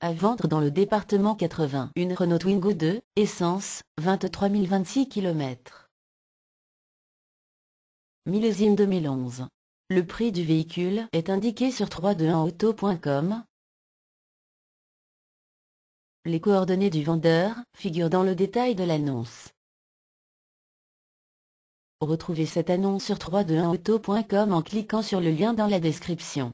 À vendre dans le département 80. Une Renault Twingo 2, essence, 23 026 km. Millésime 2011. Le prix du véhicule est indiqué sur 321auto.com. Les coordonnées du vendeur figurent dans le détail de l'annonce. Retrouvez cette annonce sur 321auto.com en cliquant sur le lien dans la description.